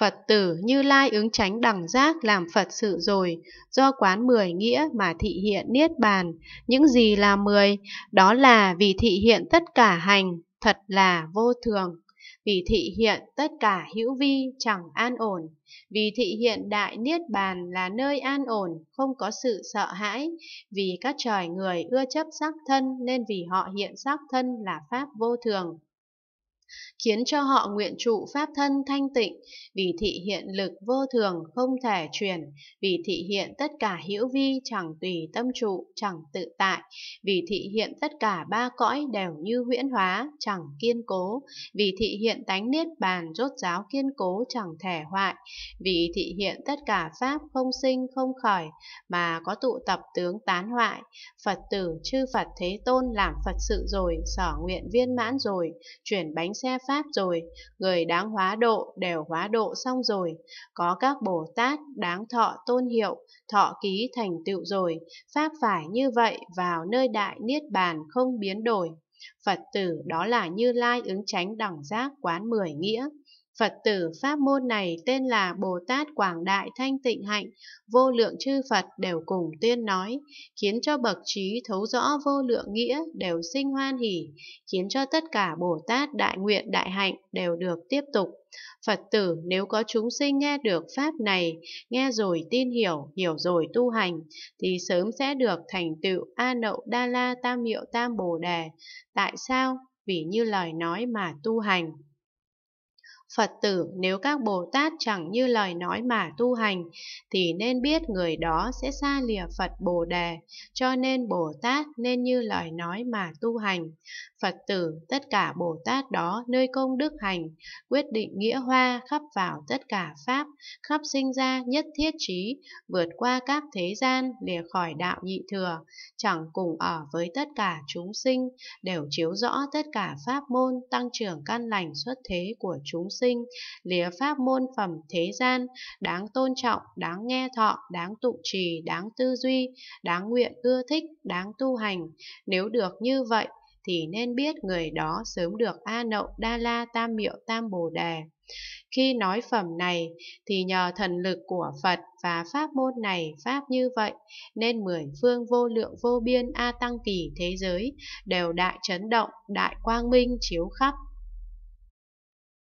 Phật tử Như Lai ứng tránh đẳng giác làm Phật sự rồi, do quán mười nghĩa mà thị hiện niết bàn. Những gì là mười? Đó là vì thị hiện tất cả hành, thật là vô thường. Vì thị hiện tất cả hữu vi chẳng an ổn. Vì thị hiện đại niết bàn là nơi an ổn, không có sự sợ hãi. Vì các trời người ưa chấp sắc thân nên vì họ hiện sắc thân là pháp vô thường khiến cho họ nguyện trụ pháp thân thanh tịnh, vì thị hiện lực vô thường không thể truyền, vì thị hiện tất cả hữu vi chẳng tùy tâm trụ, chẳng tự tại, vì thị hiện tất cả ba cõi đều như huyễn hóa, chẳng kiên cố, vì thị hiện tánh niết bàn rốt giáo kiên cố chẳng thể hoại, vì thị hiện tất cả pháp không sinh không khởi, mà có tụ tập tướng tán hoại, Phật tử chư Phật Thế Tôn làm Phật sự rồi, sở nguyện viên mãn rồi, chuyển bánh xe Pháp rồi, người đáng hóa độ đều hóa độ xong rồi, có các Bồ Tát đáng thọ tôn hiệu, thọ ký thành tựu rồi, Pháp phải như vậy vào nơi đại niết bàn không biến đổi. Phật tử đó là Như Lai ứng tránh đẳng giác quán mười nghĩa, Phật tử pháp môn này tên là Bồ Tát Quảng Đại Thanh Tịnh Hạnh, vô lượng chư Phật đều cùng tuyên nói, khiến cho bậc trí thấu rõ vô lượng nghĩa đều sinh hoan hỷ, khiến cho tất cả Bồ Tát Đại Nguyện Đại Hạnh đều được tiếp tục. Phật tử nếu có chúng sinh nghe được Pháp này, nghe rồi tin hiểu, hiểu rồi tu hành, thì sớm sẽ được thành tựu A Nậu Đa La Tam Hiệu Tam Bồ Đề. Tại sao? Vì như lời nói mà tu hành. Phật tử nếu các Bồ Tát chẳng như lời nói mà tu hành, thì nên biết người đó sẽ xa lìa Phật Bồ Đề, cho nên Bồ Tát nên như lời nói mà tu hành. Phật tử, tất cả Bồ Tát đó nơi công đức hành, quyết định nghĩa hoa khắp vào tất cả Pháp, khắp sinh ra nhất thiết trí, vượt qua các thế gian, lìa khỏi đạo nhị thừa, chẳng cùng ở với tất cả chúng sinh, đều chiếu rõ tất cả Pháp môn tăng trưởng căn lành xuất thế của chúng sinh, lìa pháp môn phẩm thế gian, đáng tôn trọng, đáng nghe thọ, đáng tụ trì, đáng tư duy, đáng nguyện ưa thích, đáng tu hành. Nếu được như vậy, thì nên biết người đó sớm được A Nậu Đa La Tam Miệu Tam Bồ Đề. Khi nói phẩm này thì nhờ thần lực của Phật và pháp môn này pháp như vậy nên mười phương vô lượng vô biên A Tăng Kỳ thế giới đều đại chấn động, đại quang minh chiếu khắp.